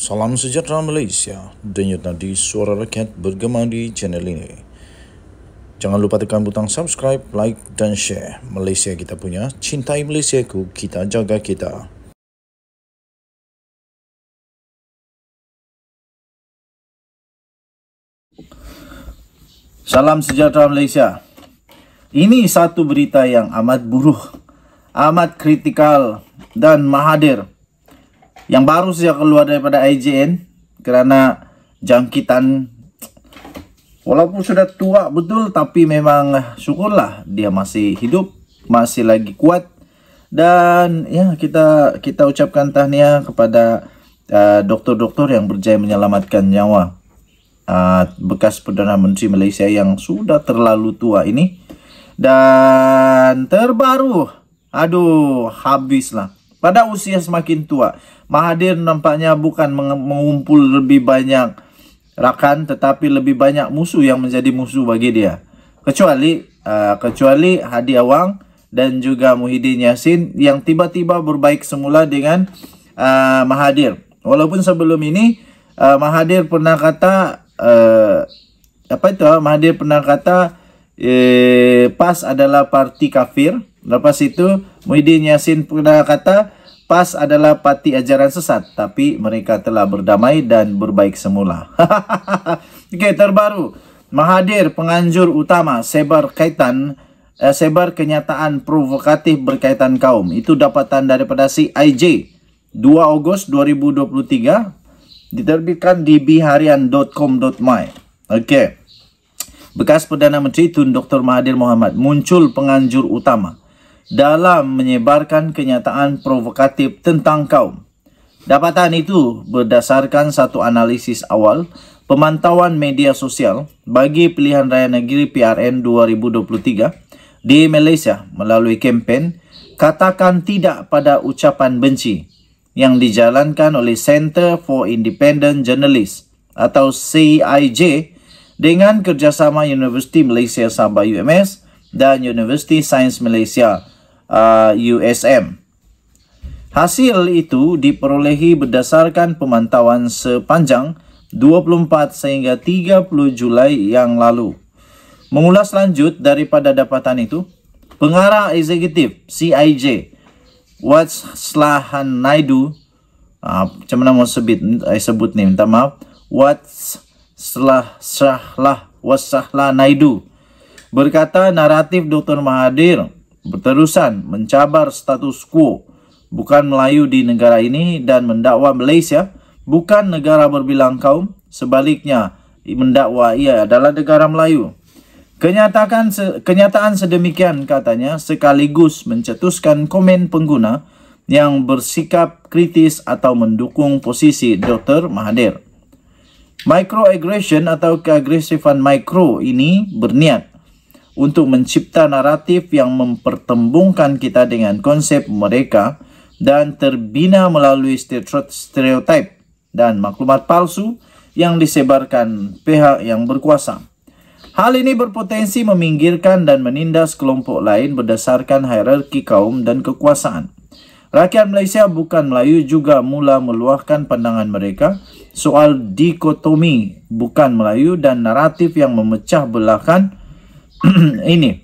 Salam sejahtera Malaysia. Denyut nadi suara rakyat bergema di channel ini. Jangan lupa tekan butang subscribe, like dan share. Malaysia kita punya, cintai Malaysia ku, kita jaga kita. Salam sejahtera Malaysia. Ini satu berita yang amat buruk, amat kritikal dan mahadir yang baru saja keluar daripada IGN kerana jangkitan walaupun sudah tua betul tapi memang eh, syukurlah dia masih hidup masih lagi kuat dan ya kita kita ucapkan tahniah kepada eh, doktor-doktor uh, yang berjaya menyelamatkan nyawa uh, bekas Perdana Menteri Malaysia yang sudah terlalu tua ini dan terbaru aduh habislah pada usia semakin tua. Mahadir nampaknya bukan mengumpul lebih banyak rakan tetapi lebih banyak musuh yang menjadi musuh bagi dia. Kecuali uh, kecuali Hadi Awang dan juga Muhyiddin Yassin yang tiba-tiba berbaik semula dengan uh, Mahathir. Walaupun sebelum ini uh, Mahathir pernah kata uh, apa itu? Uh, Mahadir pernah kata eh, PAS adalah parti kafir. Lepas itu Muhyiddin Yassin pernah kata, PAS adalah parti ajaran sesat tapi mereka telah berdamai dan berbaik semula. Okey, terbaru. Mahadir penganjur utama sebar kaitan eh, sebar kenyataan provokatif berkaitan kaum. Itu dapatan daripada si IJ 2 Ogos 2023 diterbitkan di biharian.com.my. Okey. Bekas Perdana Menteri Tun Dr Mahathir Mohamad muncul penganjur utama dalam menyebarkan kenyataan provokatif tentang kaum. Dapatan itu berdasarkan satu analisis awal pemantauan media sosial bagi pilihan raya negeri PRN 2023 di Malaysia melalui kempen Katakan Tidak Pada Ucapan Benci yang dijalankan oleh Center for Independent Journalists atau CIJ dengan kerjasama Universiti Malaysia Sabah UMS dan Universiti Sains Malaysia. USM. Uh, Hasil itu diperolehi berdasarkan pemantauan sepanjang 24 sehingga 30 Julai yang lalu. Mengulas lanjut daripada dapatan itu, pengarah eksekutif CIJ Watslahan Naidu ah, macam mana mau eh, sebut sebut nih minta maaf Wasahlah Naidu berkata naratif Dr. Mahadir berterusan mencabar status quo bukan Melayu di negara ini dan mendakwa Malaysia bukan negara berbilang kaum sebaliknya mendakwa ia adalah negara Melayu. Kenyataan, se kenyataan sedemikian katanya sekaligus mencetuskan komen pengguna yang bersikap kritis atau mendukung posisi Dr. Mahathir. Microaggression atau keagresifan mikro ini berniat untuk mencipta naratif yang mempertembungkan kita dengan konsep mereka dan terbina melalui stereotip dan maklumat palsu yang disebarkan pihak yang berkuasa. Hal ini berpotensi meminggirkan dan menindas kelompok lain berdasarkan hierarki kaum dan kekuasaan. Rakyat Malaysia bukan Melayu juga mula meluahkan pandangan mereka soal dikotomi bukan Melayu dan naratif yang memecah belahkan ini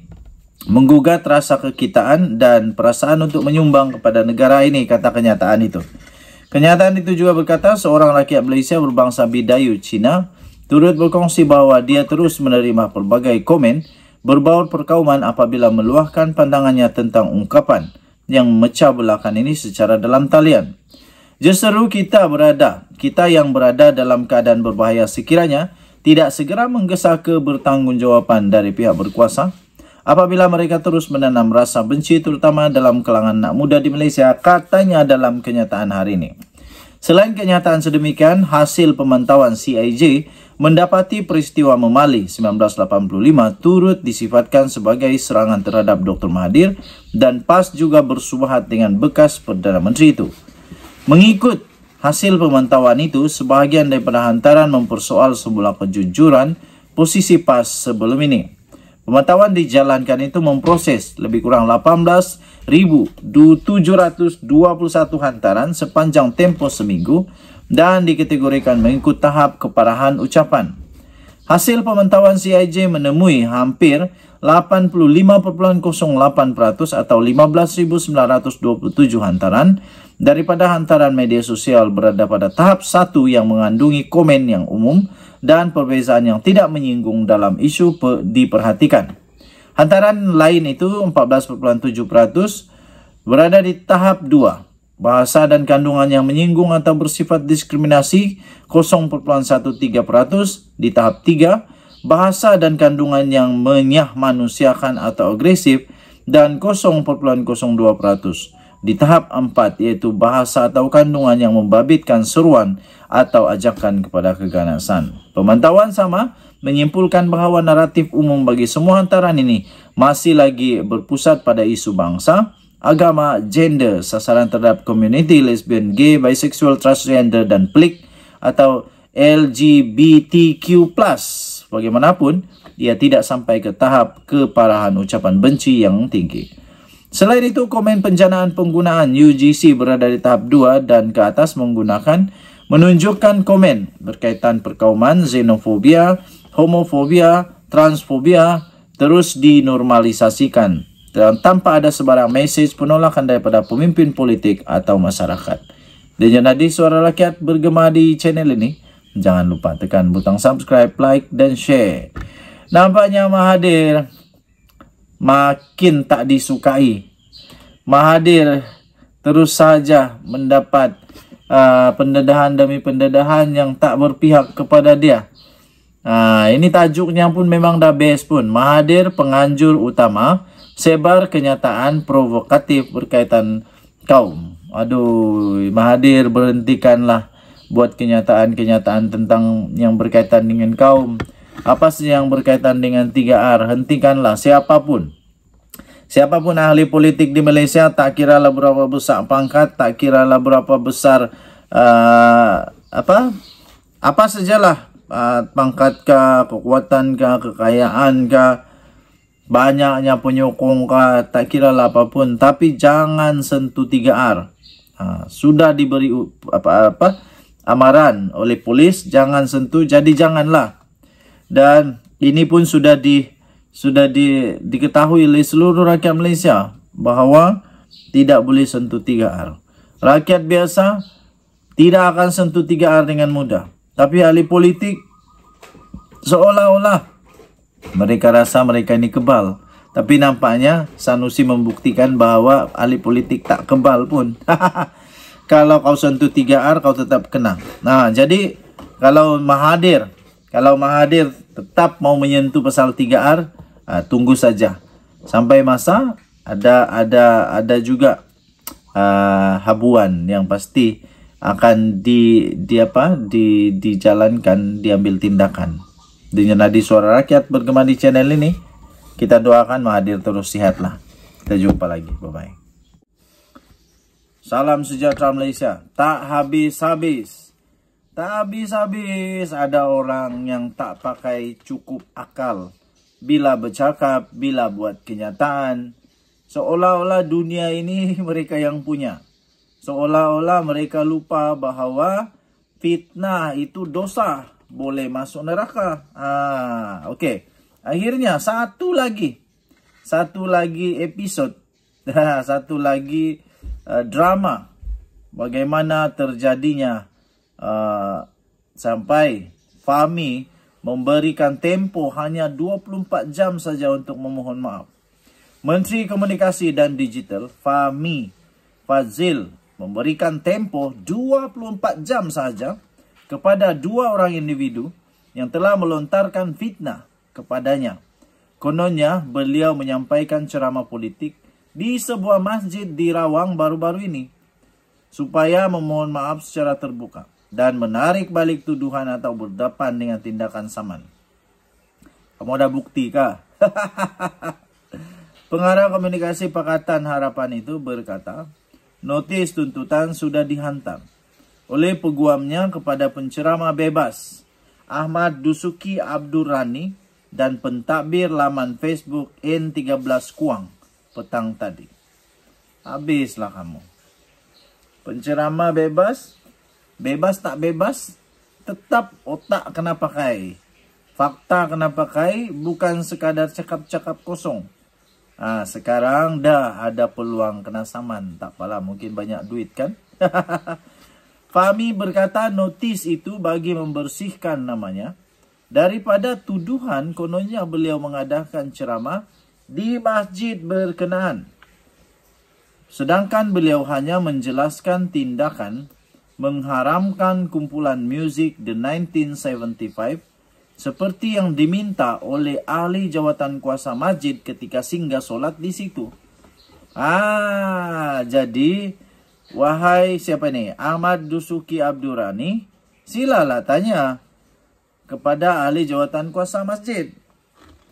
menggugat rasa kekitaan dan perasaan untuk menyumbang kepada negara ini kata kenyataan itu. Kenyataan itu juga berkata seorang rakyat Malaysia berbangsa Bidayu Cina turut berkongsi bahawa dia terus menerima pelbagai komen berbau perkauman apabila meluahkan pandangannya tentang ungkapan yang mecah belakan ini secara dalam talian. Justeru kita berada, kita yang berada dalam keadaan berbahaya sekiranya, tidak segera menggesa ke bertanggungjawapan dari pihak berkuasa apabila mereka terus menanam rasa benci terutama dalam kelangan anak muda di Malaysia katanya dalam kenyataan hari ini. Selain kenyataan sedemikian, hasil pemantauan CIJ mendapati peristiwa memali 1985 turut disifatkan sebagai serangan terhadap Dr. Mahathir dan PAS juga bersubahat dengan bekas Perdana Menteri itu. Mengikut Hasil pemantauan itu sebahagian daripada hantaran mempersoal semula kejujuran posisi PAS sebelum ini. Pemantauan dijalankan itu memproses lebih kurang 18,721 hantaran sepanjang tempoh seminggu dan dikategorikan mengikut tahap keparahan ucapan. Hasil pemantauan CIJ menemui hampir 85,08% atau 15.927 hantaran daripada hantaran media sosial berada pada tahap satu yang mengandungi komen yang umum dan perbezaan yang tidak menyinggung dalam isu diperhatikan. Hantaran lain itu 14.7% berada di tahap 2. Bahasa dan kandungan yang menyinggung atau bersifat diskriminasi 0.13% di tahap 3 bahasa dan kandungan yang menyah manusiakan atau agresif dan 0.02% di tahap 4 yaitu bahasa atau kandungan yang membabitkan seruan atau ajakan kepada keganasan. Pemantauan sama menyimpulkan bahawa naratif umum bagi semua hantaran ini masih lagi berpusat pada isu bangsa, agama, gender, sasaran terhadap komuniti lesbian, gay, bisexual, transgender dan pelik atau LGBTQ+. Bagaimanapun, ia tidak sampai ke tahap keparahan ucapan benci yang tinggi. Selain itu, komen penjanaan penggunaan UGC berada di tahap 2 dan ke atas menggunakan menunjukkan komen berkaitan perkauman xenofobia, homofobia, transfobia terus dinormalisasikan dan tanpa ada sebarang mesej penolakan daripada pemimpin politik atau masyarakat. Dengan tadi suara rakyat bergema di channel ini, jangan lupa tekan butang subscribe, like dan share. Nampaknya Mahadir makin tak disukai. Mahadir terus saja mendapat uh, pendedahan demi pendedahan yang tak berpihak kepada dia. Nah, uh, ini tajuknya pun memang dah best pun. Mahathir penganjur utama sebar kenyataan provokatif berkaitan kaum. Aduh, Mahadir berhentikanlah buat kenyataan-kenyataan tentang yang berkaitan dengan kaum. Apa sih yang berkaitan dengan 3R? Hentikanlah siapapun. Siapapun ahli politik di Malaysia, tak kira kiralah berapa besar pangkat, tak kira kiralah berapa besar uh, apa apa sajalah uh, pangkat ke, kekuatan ke, kekayaan ke, banyaknya penyokong ke, tak kira kiralah apapun. Tapi jangan sentuh 3R. Uh, ha, sudah diberi apa-apa amaran oleh polis jangan sentuh jadi janganlah dan ini pun sudah di sudah di, diketahui oleh seluruh rakyat Malaysia bahawa tidak boleh sentuh 3R. Rakyat biasa tidak akan sentuh 3R dengan mudah. Tapi ahli politik seolah-olah mereka rasa mereka ini kebal. Tapi nampaknya Sanusi membuktikan bahawa ahli politik tak kebal pun. kalau kau sentuh 3R kau tetap kena. Nah, jadi kalau Mahadir, kalau Mahadir tetap mau menyentuh pasal 3R, uh, ah, tunggu saja. Sampai masa ada ada ada juga uh, habuan yang pasti akan di di apa? di dijalankan, diambil tindakan. Dengan nadi suara rakyat bergema di channel ini, kita doakan Mahadir terus sihatlah. Kita jumpa lagi. Bye bye. Salam sejahtera Malaysia. Tak habis-habis. Tak habis-habis ada orang yang tak pakai cukup akal. Bila bercakap, bila buat kenyataan. Seolah-olah dunia ini mereka yang punya. Seolah-olah mereka lupa bahawa fitnah itu dosa. Boleh masuk neraka. Ah, Okey. Akhirnya satu lagi. Satu lagi episod. satu lagi episod. Uh, drama bagaimana terjadinya uh, sampai Fahmi memberikan tempo hanya 24 jam saja untuk memohon maaf. Menteri Komunikasi dan Digital Fahmi Fazil memberikan tempo 24 jam saja kepada dua orang individu yang telah melontarkan fitnah kepadanya. Kononnya beliau menyampaikan ceramah politik di sebuah masjid di Rawang baru-baru ini supaya memohon maaf secara terbuka dan menarik balik tuduhan atau berdepan dengan tindakan saman. Kamu ada bukti kah? Pengarah komunikasi Pakatan Harapan itu berkata, notis tuntutan sudah dihantam oleh peguamnya kepada pencerama bebas Ahmad Dusuki Abdurani dan pentadbir laman Facebook N13 Kuang petang tadi. Habislah kamu. Pencerama bebas? Bebas tak bebas? Tetap otak kena pakai. Fakta kena pakai bukan sekadar cakap-cakap kosong. Ah sekarang dah ada peluang kena saman. Tak apalah mungkin banyak duit kan? Fami berkata notis itu bagi membersihkan namanya. Daripada tuduhan kononnya beliau mengadakan ceramah di masjid berkenaan. Sedangkan beliau hanya menjelaskan tindakan mengharamkan kumpulan muzik The 1975 seperti yang diminta oleh ahli jawatan kuasa masjid ketika singgah solat di situ. Ah, jadi wahai siapa ini? Ahmad Dusuki Abdurani, silalah tanya kepada ahli jawatan kuasa masjid.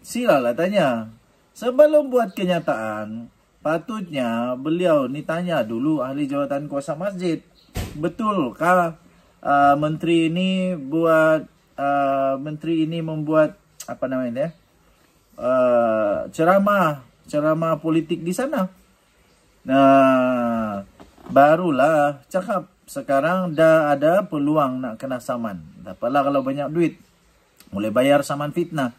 Silalah tanya Sebelum buat kenyataan, patutnya beliau ni tanya dulu ahli jawatan kuasa masjid. Betul kah uh, menteri ini buat uh, menteri ini membuat apa namanya Uh, ceramah, ceramah politik di sana. Nah, barulah cakap sekarang dah ada peluang nak kena saman. Tak apalah kalau banyak duit. mulai bayar saman fitnah.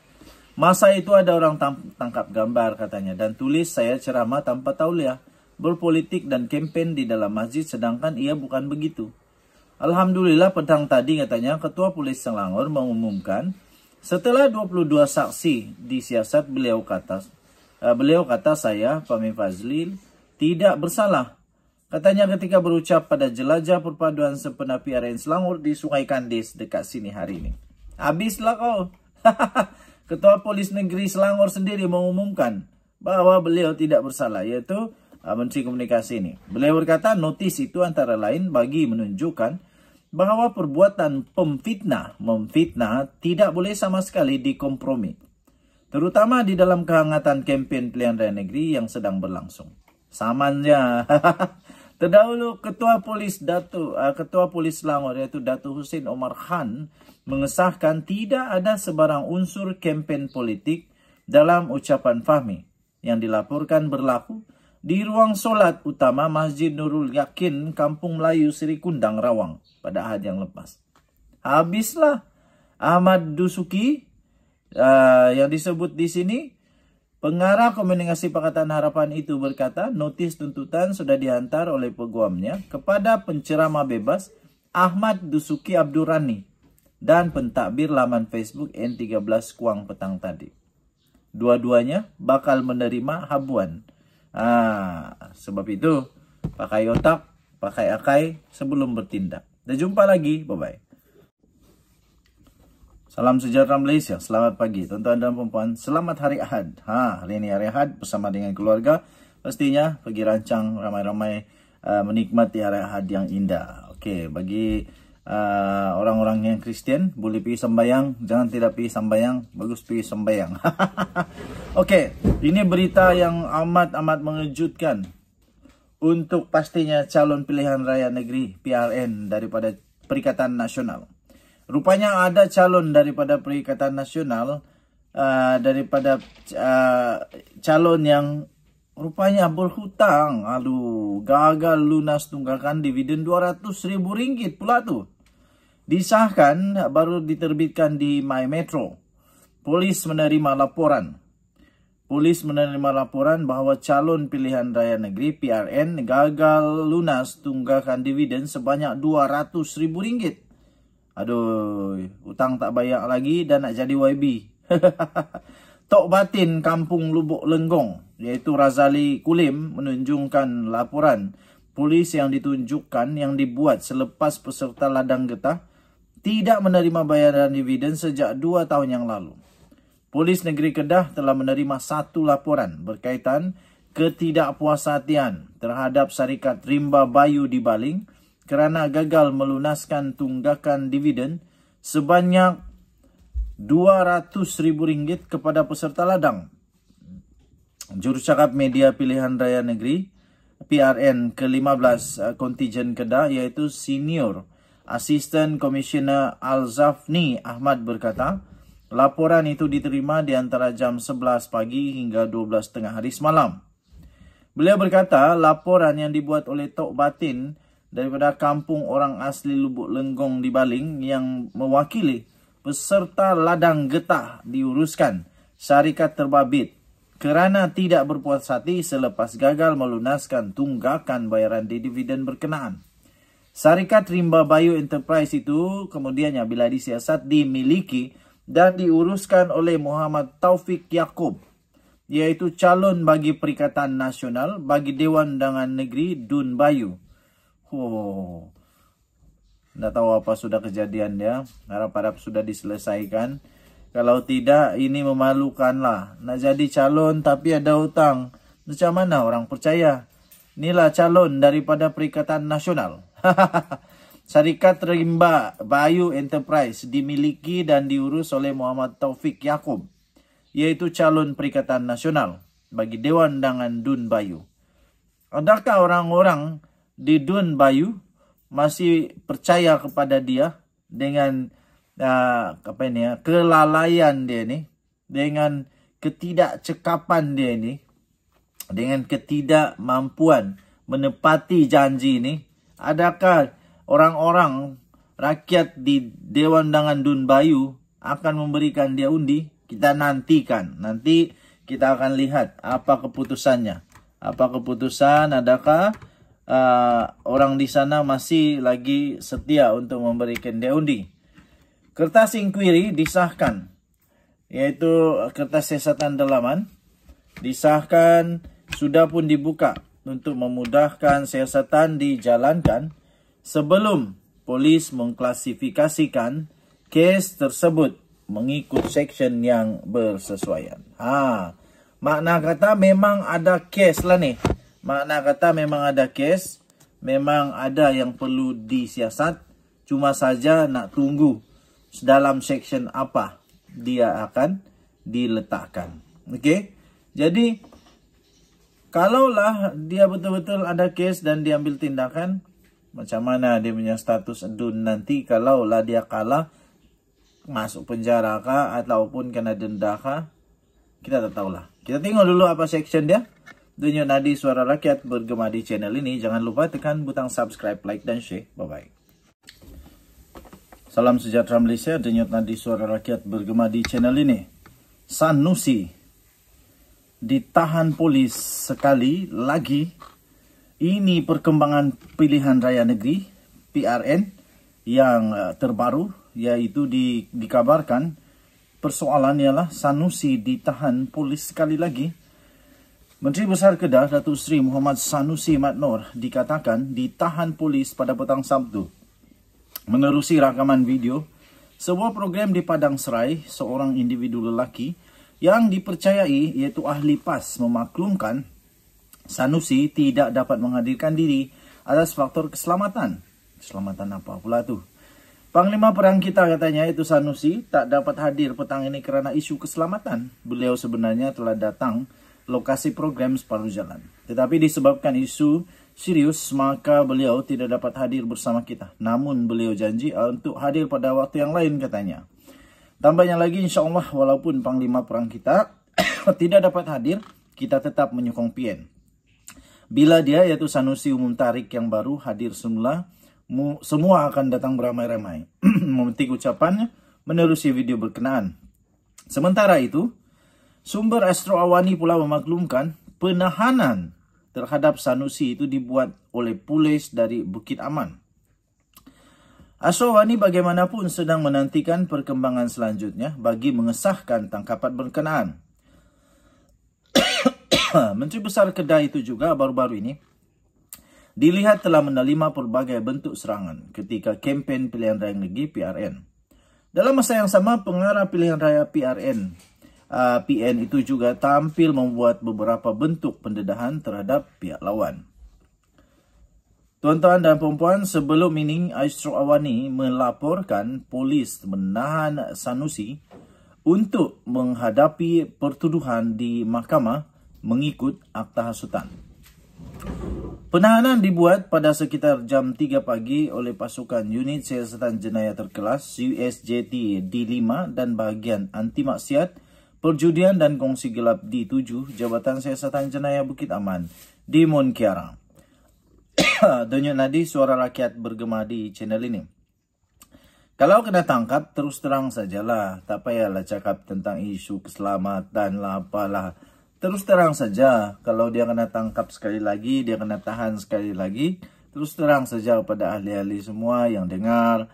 Masa itu ada orang tangkap gambar katanya dan tulis saya ceramah tanpa tauliah, berpolitik dan kempen di dalam masjid sedangkan ia bukan begitu. Alhamdulillah petang tadi katanya ketua polis Selangor mengumumkan setelah 22 saksi disiasat beliau kata eh, beliau kata saya Pami Fazlil tidak bersalah. Katanya ketika berucap pada jelajah perpaduan sempena PRN Selangor di Sungai Kandis dekat sini hari ini. Habislah kau. Ketua Polis Negeri Selangor sendiri mengumumkan bahwa beliau tidak bersalah yaitu uh, Menteri Komunikasi ini. Beliau berkata notis itu antara lain bagi menunjukkan bahwa perbuatan pemfitnah, memfitnah tidak boleh sama sekali dikompromi. Terutama di dalam kehangatan kempen pilihan raya negeri yang sedang berlangsung. Samannya. Terdahulu Ketua Polis Datu uh, Ketua Polis Langor yaitu Datu Husin Omar Khan mengesahkan tidak ada sebarang unsur kempen politik dalam ucapan Fahmi yang dilaporkan berlaku di ruang solat utama Masjid Nurul Yakin Kampung Melayu Seri Kundang Rawang pada ahad yang lepas. Habislah Ahmad Dusuki uh, yang disebut di sini Pengarah komunikasi Pakatan Harapan itu berkata, notis tuntutan sudah dihantar oleh peguamnya kepada pencerama bebas Ahmad Dusuki Abdurani dan pentadbir laman Facebook N13 Kuang Petang tadi. Dua-duanya bakal menerima habuan. Ah, sebab itu, pakai otak, pakai akai sebelum bertindak. Dan jumpa lagi, bye-bye. Salam sejahtera Malaysia. Selamat pagi tuan-tuan dan puan-puan. Selamat hari Ahad. Ha, hari ini hari Ahad bersama dengan keluarga. Pastinya pergi rancang ramai-ramai uh, menikmati hari Ahad yang indah. Okey, bagi uh, orang-orang yang Kristian boleh pergi sembayang, jangan tidak pergi sembayang, bagus pergi sembayang. Okey, ini berita yang amat amat mengejutkan untuk pastinya calon pilihan raya negeri PRN daripada Perikatan Nasional. Rupanya ada calon daripada Perikatan Nasional uh, daripada uh, calon yang rupanya berhutang. Aduh, gagal lunas tunggakan dividen 200 ribu ringgit pula tu. Disahkan baru diterbitkan di My Metro. Polis menerima laporan. Polis menerima laporan bahawa calon pilihan raya negeri PRN gagal lunas tunggakan dividen sebanyak 200 ribu ringgit. Aduh, hutang tak bayar lagi dan nak jadi YB. Tok Batin Kampung Lubuk Lenggong iaitu Razali Kulim menunjukkan laporan polis yang ditunjukkan yang dibuat selepas peserta ladang getah tidak menerima bayaran dividen sejak 2 tahun yang lalu. Polis Negeri Kedah telah menerima satu laporan berkaitan ketidakpuas hatian terhadap syarikat Rimba Bayu di Baling kerana gagal melunaskan tunggakan dividen sebanyak RM200,000 kepada peserta ladang. Jurucakap Media Pilihan Raya Negeri PRN ke-15 eh, kontijen Kedah iaitu Senior Assistant Commissioner Al-Zafni Ahmad berkata laporan itu diterima di antara jam 11 pagi hingga 12.30 hari semalam. Beliau berkata laporan yang dibuat oleh Tok Batin daripada kampung orang asli Lubuk Lenggong di Baling yang mewakili peserta ladang getah diuruskan syarikat terbabit kerana tidak berpuas hati selepas gagal melunaskan tunggakan bayaran dividen berkenaan. Syarikat Rimba Bayu Enterprise itu kemudiannya bila disiasat dimiliki dan diuruskan oleh Muhammad Taufik Yaakob iaitu calon bagi Perikatan Nasional bagi Dewan Undangan Negeri Dun Bayu Oh, Tidak tahu apa sudah kejadian ya. Harap-harap sudah diselesaikan. Kalau tidak, ini memalukan lah. Nak jadi calon tapi ada utang. Macam mana orang percaya? Inilah calon daripada Perikatan Nasional. Syarikat Rimba Bayu Enterprise dimiliki dan diurus oleh Muhammad Taufik Yakub, yaitu calon Perikatan Nasional bagi Dewan Undangan Dun Bayu. Adakah orang-orang di Dun Bayu masih percaya kepada dia dengan uh, apa ini ya ah, kelalaian dia ini, dengan ketidakcekapan dia ini, dengan ketidakmampuan menepati janji ini. adakah orang-orang rakyat di Dewan Undangan Dun Bayu akan memberikan dia undi kita nantikan nanti kita akan lihat apa keputusannya apa keputusan adakah uh, orang di sana masih lagi setia untuk memberikan dia Kertas inquiry disahkan iaitu kertas siasatan dalaman disahkan sudah pun dibuka untuk memudahkan siasatan dijalankan sebelum polis mengklasifikasikan kes tersebut mengikut seksyen yang bersesuaian. Ha, makna kata memang ada kes lah ni. Makna kata memang ada kes, memang ada yang perlu disiasat, cuma saja nak tunggu dalam section apa dia akan diletakkan. Okey. Jadi kalaulah dia betul-betul ada kes dan diambil tindakan macam mana dia punya status adun nanti kalaulah dia kalah masuk penjara kah ataupun kena denda kah kita tak tahulah. Kita tengok dulu apa section dia. Denyut Nadi Suara Rakyat bergema di channel ini. Jangan lupa tekan butang subscribe, like, dan share. Bye-bye. Salam sejahtera Malaysia. Denyut Nadi Suara Rakyat bergema di channel ini. Sanusi ditahan polis sekali lagi. Ini perkembangan pilihan raya negeri PRN yang eh, terbaru yaitu di, dikabarkan persoalan ialah Sanusi ditahan polis sekali lagi Menteri Besar Kedah Datuk Seri Muhammad Sanusi Mat Nor dikatakan ditahan polis pada petang Sabtu. Menerusi rakaman video, sebuah program di Padang Serai, seorang individu lelaki yang dipercayai iaitu ahli PAS memaklumkan Sanusi tidak dapat menghadirkan diri atas faktor keselamatan. Keselamatan apa pula tu? Panglima perang kita katanya itu Sanusi tak dapat hadir petang ini kerana isu keselamatan. Beliau sebenarnya telah datang lokasi program separuh jalan. Tetapi disebabkan isu serius, maka beliau tidak dapat hadir bersama kita. Namun beliau janji ah, untuk hadir pada waktu yang lain katanya. Tambahnya lagi insya Allah walaupun Panglima Perang kita tidak dapat hadir, kita tetap menyokong PN. Bila dia yaitu Sanusi Umum Tarik yang baru hadir semula, mu, semua akan datang beramai-ramai. Memetik ucapannya menerusi video berkenaan. Sementara itu, Sumber Astro Awani pula memaklumkan penahanan terhadap Sanusi itu dibuat oleh polis dari Bukit Aman. Astro Awani bagaimanapun sedang menantikan perkembangan selanjutnya bagi mengesahkan tangkapan berkenaan. Menteri Besar Kedah itu juga baru-baru ini dilihat telah menerima pelbagai bentuk serangan ketika kempen pilihan raya negeri PRN. Dalam masa yang sama, pengarah pilihan raya PRN uh, ah, PN itu juga tampil membuat beberapa bentuk pendedahan terhadap pihak lawan. Tuan-tuan dan puan-puan, sebelum ini Aishro Awani melaporkan polis menahan Sanusi untuk menghadapi pertuduhan di mahkamah mengikut akta hasutan. Penahanan dibuat pada sekitar jam 3 pagi oleh pasukan unit siasatan jenayah terkelas USJT D5 dan bahagian anti maksiat perjudian dan kongsi gelap di 7 Jabatan Siasatan Jenayah Bukit Aman di Mon Kiara. Nadi suara rakyat bergema di channel ini. Kalau kena tangkap terus terang sajalah, tak payahlah cakap tentang isu keselamatan lah apalah. Terus terang saja, kalau dia kena tangkap sekali lagi, dia kena tahan sekali lagi, terus terang saja kepada ahli-ahli semua yang dengar.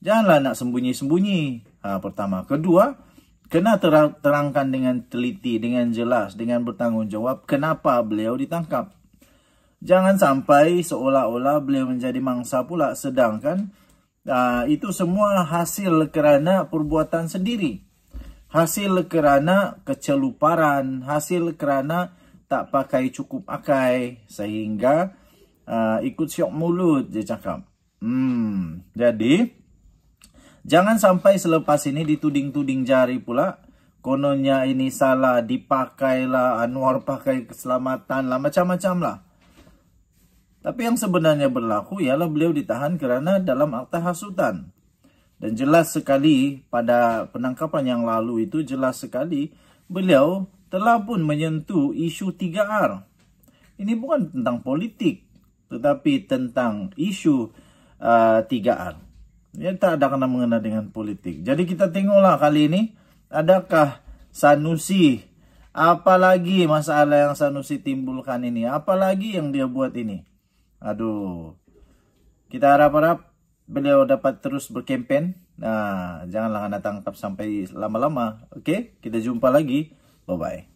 Janganlah nak sembunyi-sembunyi. Ha, pertama. Kedua, kena terang, terangkan dengan teliti, dengan jelas, dengan bertanggungjawab, kenapa beliau ditangkap. Jangan sampai seolah-olah beliau menjadi mangsa pula sedangkan uh, itu semua hasil kerana perbuatan sendiri. Hasil kerana keceluparan, hasil kerana tak pakai cukup akai sehingga uh, ikut syok mulut je cakap. Hmm, jadi... Jangan sampai selepas ini dituding-tuding jari pula. Kononnya ini salah, dipakailah, Anwar pakai keselamatan lah, macam-macam lah. Tapi yang sebenarnya berlaku ialah beliau ditahan kerana dalam akta hasutan. Dan jelas sekali pada penangkapan yang lalu itu jelas sekali beliau telah pun menyentuh isu 3R. Ini bukan tentang politik tetapi tentang isu uh, 3R. Ini ya, tak ada kena mengena dengan politik. Jadi kita tengoklah kali ini adakah Sanusi apalagi masalah yang Sanusi timbulkan ini, apalagi yang dia buat ini. Aduh. Kita harap-harap beliau dapat terus berkempen. Nah, janganlah kena tangkap sampai lama-lama. Oke, okay? kita jumpa lagi. Bye-bye.